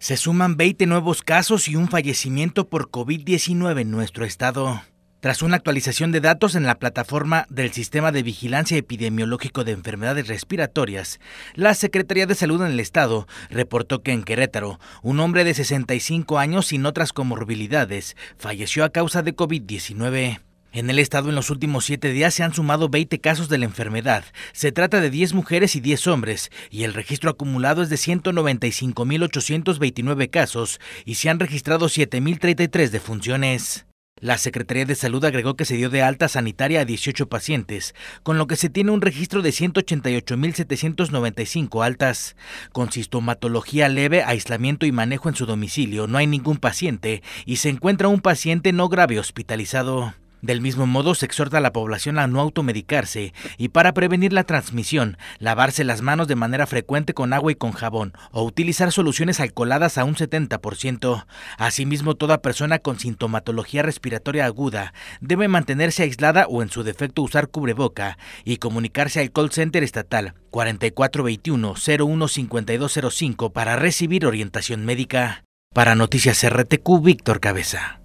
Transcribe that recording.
Se suman 20 nuevos casos y un fallecimiento por COVID-19 en nuestro estado. Tras una actualización de datos en la plataforma del Sistema de Vigilancia Epidemiológico de Enfermedades Respiratorias, la Secretaría de Salud en el Estado reportó que en Querétaro, un hombre de 65 años sin otras comorbilidades falleció a causa de COVID-19. En el estado en los últimos siete días se han sumado 20 casos de la enfermedad. Se trata de 10 mujeres y 10 hombres, y el registro acumulado es de 195.829 casos, y se han registrado 7.033 defunciones. La Secretaría de Salud agregó que se dio de alta sanitaria a 18 pacientes, con lo que se tiene un registro de 188.795 altas. Con sistomatología leve, aislamiento y manejo en su domicilio, no hay ningún paciente y se encuentra un paciente no grave hospitalizado. Del mismo modo, se exhorta a la población a no automedicarse y para prevenir la transmisión, lavarse las manos de manera frecuente con agua y con jabón o utilizar soluciones alcoholadas a un 70%. Asimismo, toda persona con sintomatología respiratoria aguda debe mantenerse aislada o en su defecto usar cubreboca y comunicarse al call center estatal 4421-015205 para recibir orientación médica. Para Noticias RTQ, Víctor Cabeza.